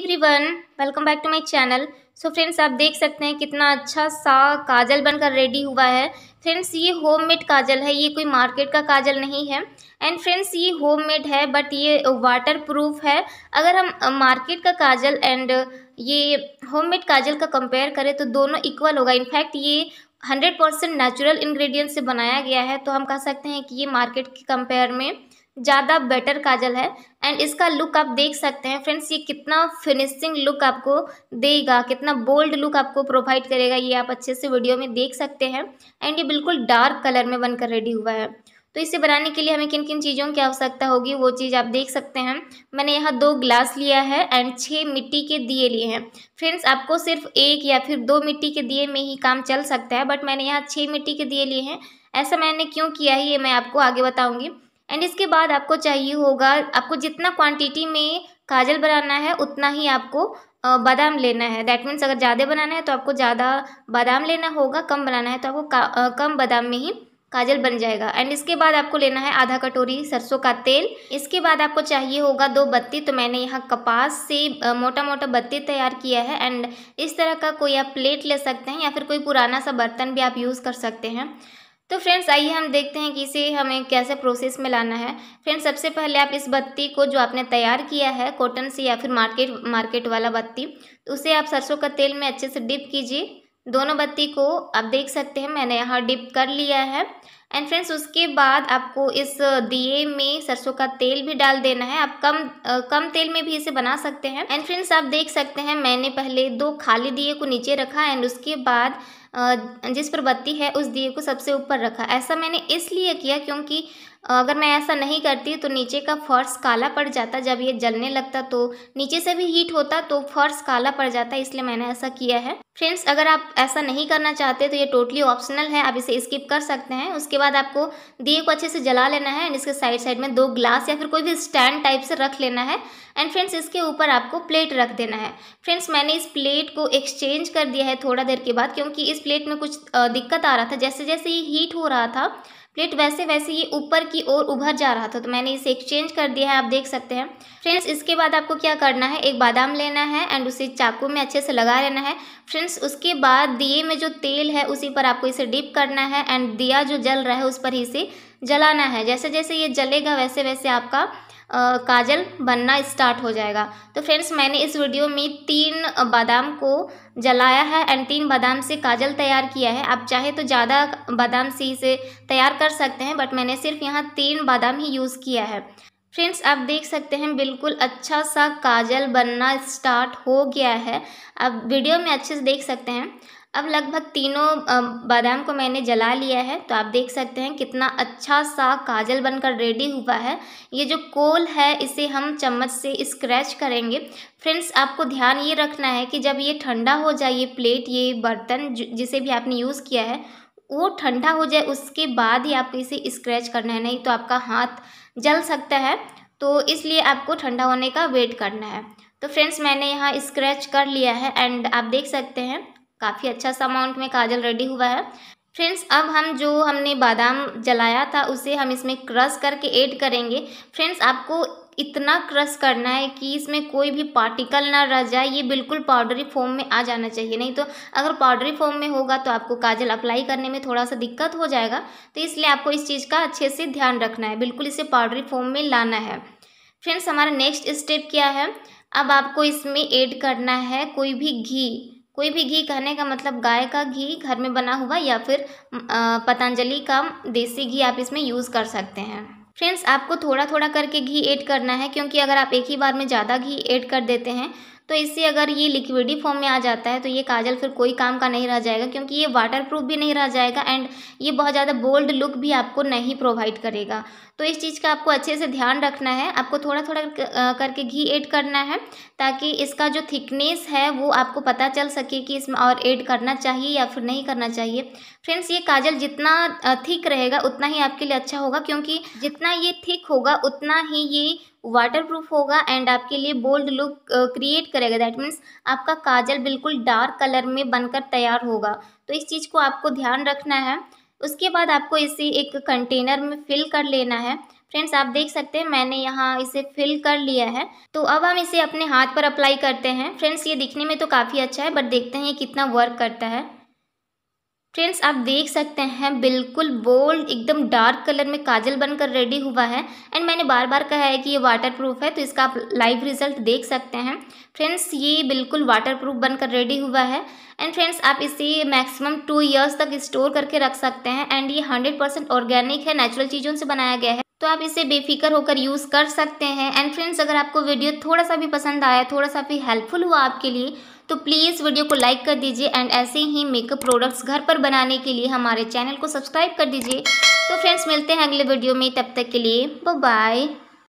everyone welcome back to my channel so friends आप देख सकते हैं कितना अच्छा सा काजल बनकर रेडी हुआ है फ्रेंड्स ये होममेड काजल है ये कोई मार्केट का काजल नहीं है एंड फ्रेंड्स ये होममेड है बट ये वाटर प्रूफ है अगर हम मार्केट का काजल एंड ये होममेड काजल का कंपेयर करें तो दोनों इक्वल होगा इनफैक्ट ये हंड्रेड परसेंट नेचुरल इन्ग्रीडियंट से बनाया गया है तो हम कह सकते हैं कि ये मार्केट के कंपेयर में ज़्यादा बेटर काजल है एंड इसका लुक आप देख सकते हैं फ्रेंड्स ये कितना फिनिशिंग लुक आपको देगा कितना बोल्ड लुक आपको प्रोवाइड करेगा ये आप अच्छे से वीडियो में देख सकते हैं एंड ये बिल्कुल डार्क कलर में बनकर रेडी हुआ है तो इसे बनाने के लिए हमें किन किन चीज़ों की आवश्यकता होगी वो चीज़ आप देख सकते हैं मैंने यहाँ दो ग्लास लिया है एंड छः मिट्टी के दिए लिए हैं फ्रेंड्स आपको सिर्फ एक या फिर दो मिट्टी के दिए में ही काम चल सकता है बट मैंने यहाँ छः मिट्टी के दिए लिए हैं ऐसा मैंने क्यों किया है ये मैं आपको आगे बताऊँगी एंड इसके बाद आपको चाहिए होगा आपको जितना क्वांटिटी में काजल बनाना है उतना ही आपको बादाम लेना है दैट मीन्स अगर ज़्यादा बनाना है तो आपको ज़्यादा बादाम लेना होगा कम बनाना है तो आपको आ, कम बादाम में ही काजल बन जाएगा एंड इसके बाद आपको लेना है आधा कटोरी सरसों का तेल इसके बाद आपको चाहिए होगा दो बत्ती तो मैंने यहाँ कपास से मोटा मोटा बत्ती तैयार किया है एंड इस तरह का कोई आप प्लेट ले सकते हैं या फिर कोई पुराना सा बर्तन भी आप यूज़ कर सकते हैं तो फ्रेंड्स आइए हम देखते हैं कि इसे हमें कैसे प्रोसेस में लाना है फ्रेंड्स सबसे पहले आप इस बत्ती को जो आपने तैयार किया है कॉटन से या फिर मार्केट मार्केट वाला बत्ती तो उसे आप सरसों का तेल में अच्छे से डिप कीजिए दोनों बत्ती को आप देख सकते हैं मैंने यहाँ डिप कर लिया है एंड फ्रेंड्स उसके बाद आपको इस दिए में सरसों का तेल भी डाल देना है आप कम आ, कम तेल में भी इसे बना सकते हैं एंड फ्रेंड्स आप देख सकते हैं मैंने पहले दो खाली दिए को नीचे रखा एंड उसके बाद जिस पर बत्ती है उस दिए को सबसे ऊपर रखा ऐसा मैंने इसलिए किया क्योंकि अगर मैं ऐसा नहीं करती तो नीचे का फर्श काला पड़ जाता जब ये जलने लगता तो नीचे से भी हीट होता तो फर्श काला पड़ जाता इसलिए मैंने ऐसा किया है फ्रेंड्स अगर आप ऐसा नहीं करना चाहते तो ये टोटली ऑप्शनल है आप इसे स्किप कर सकते हैं उसके बाद आपको दिए को अच्छे से जला लेना है एंड इसके साइड साइड में दो ग्लास या फिर कोई भी स्टैंड टाइप से रख लेना है एंड फ्रेंड्स इसके ऊपर आपको प्लेट रख देना है फ्रेंड्स मैंने इस प्लेट को एक्सचेंज कर दिया है थोड़ा देर के बाद क्योंकि इस प्लेट में कुछ दिक्कत आ रहा था जैसे जैसे ये हीट हो रहा था प्लेट वैसे वैसे ये ऊपर की ओर उभर जा रहा था तो मैंने इसे एक्सचेंज कर दिया है आप देख सकते हैं फ्रेंड्स इसके बाद आपको क्या करना है एक बादाम लेना है एंड उसे चाकू में अच्छे से लगा लेना है फ्रेंड्स उसके बाद दिए में जो तेल है उसी पर आपको इसे डिप करना है एंड दिया जो जल रहा है उस पर ही इसे जलाना है जैसे जैसे ये जलेगा वैसे वैसे आपका काजल बनना स्टार्ट हो जाएगा तो फ्रेंड्स मैंने इस वीडियो में तीन बादाम को जलाया है एंड तीन बादाम से काजल तैयार किया है आप चाहे तो ज़्यादा बादाम से इसे तैयार कर सकते हैं बट मैंने सिर्फ यहाँ तीन बादाम ही यूज़ किया है फ्रेंड्स आप देख सकते हैं बिल्कुल अच्छा सा काजल बनना स्टार्ट हो गया है अब वीडियो में अच्छे से देख सकते हैं अब लगभग तीनों बादाम को मैंने जला लिया है तो आप देख सकते हैं कितना अच्छा सा काजल बनकर रेडी हुआ है ये जो कोल है इसे हम चम्मच से स्क्रैच करेंगे फ्रेंड्स आपको ध्यान ये रखना है कि जब ये ठंडा हो जाए ये प्लेट ये बर्तन जिसे भी आपने यूज़ किया है वो ठंडा हो जाए उसके बाद ही आपको इसे स्क्रैच करना है नहीं तो आपका हाथ जल सकता है तो इसलिए आपको ठंडा होने का वेट करना है तो फ्रेंड्स मैंने यहाँ स्क्रैच कर लिया है एंड आप देख सकते हैं काफ़ी अच्छा सा अमाउंट में काजल रेडी हुआ है फ्रेंड्स अब हम जो हमने बादाम जलाया था उसे हम इसमें क्रश करके ऐड करेंगे फ्रेंड्स आपको इतना क्रश करना है कि इसमें कोई भी पार्टिकल ना रह जाए ये बिल्कुल पाउडरी फॉर्म में आ जाना चाहिए नहीं तो अगर पाउडरी फॉर्म में होगा तो आपको काजल अप्लाई करने में थोड़ा सा दिक्कत हो जाएगा तो इसलिए आपको इस चीज़ का अच्छे से ध्यान रखना है बिल्कुल इसे पाउडरी फॉर्म में लाना है फ्रेंड्स हमारा नेक्स्ट स्टेप क्या है अब आपको इसमें ऐड करना है कोई भी घी कोई भी घी कहने का मतलब गाय का घी घर में बना हुआ या फिर पतंजलि का देसी घी आप इसमें यूज़ कर सकते हैं फ्रेंड्स आपको थोड़ा थोड़ा करके घी ऐड करना है क्योंकि अगर आप एक ही बार में ज़्यादा घी ऐड कर देते हैं तो इससे अगर ये लिक्विडी फॉर्म में आ जाता है तो ये काजल फिर कोई काम का नहीं रह जाएगा क्योंकि ये वाटर प्रूफ भी नहीं रह जाएगा एंड ये बहुत ज़्यादा बोल्ड लुक भी आपको नहीं प्रोवाइड करेगा तो इस चीज़ का आपको अच्छे से ध्यान रखना है आपको थोड़ा थोड़ा करके घी ऐड करना है ताकि इसका जो थिकनेस है वो आपको पता चल सके कि इसमें और ऐड करना चाहिए या फिर नहीं करना चाहिए फ्रेंड्स ये काजल जितना थिक रहेगा उतना ही आपके लिए अच्छा होगा क्योंकि जितना ये थिक होगा उतना ही ये वाटर प्रूफ होगा एंड आपके लिए बोल्ड लुक क्रिएट करेगा दैट मीन्स आपका काजल बिल्कुल डार्क कलर में बनकर तैयार होगा तो इस चीज़ को आपको ध्यान रखना है उसके बाद आपको इसे एक कंटेनर में फिल कर लेना है फ्रेंड्स आप देख सकते हैं मैंने यहाँ इसे फिल कर लिया है तो अब हम इसे अपने हाथ पर अप्लाई करते हैं फ्रेंड्स ये दिखने में तो काफ़ी अच्छा है बट देखते हैं ये कितना वर्क करता है फ्रेंड्स आप देख सकते हैं बिल्कुल बोल्ड एकदम डार्क कलर में काजल बनकर रेडी हुआ है एंड मैंने बार बार कहा है कि ये वाटर प्रूफ है तो इसका आप लाइव रिजल्ट देख सकते हैं फ्रेंड्स ये बिल्कुल वाटर प्रूफ बनकर रेडी हुआ है एंड फ्रेंड्स आप इसे मैक्सिमम टू इयर्स तक स्टोर करके रख सकते हैं एंड ये हंड्रेड परसेंट ऑर्गेनिक है नेचुरल चीज़ों से बनाया गया है तो आप इसे बेफिक्र होकर यूज़ कर सकते हैं एंड फ्रेंड्स अगर आपको वीडियो थोड़ा सा भी पसंद आया थोड़ा सा भी हेल्पफुल हुआ आपके लिए तो प्लीज़ वीडियो को लाइक कर दीजिए एंड ऐसे ही मेकअप प्रोडक्ट्स घर पर बनाने के लिए हमारे चैनल को सब्सक्राइब कर दीजिए तो फ्रेंड्स मिलते हैं अगले वीडियो में तब तक के लिए बाय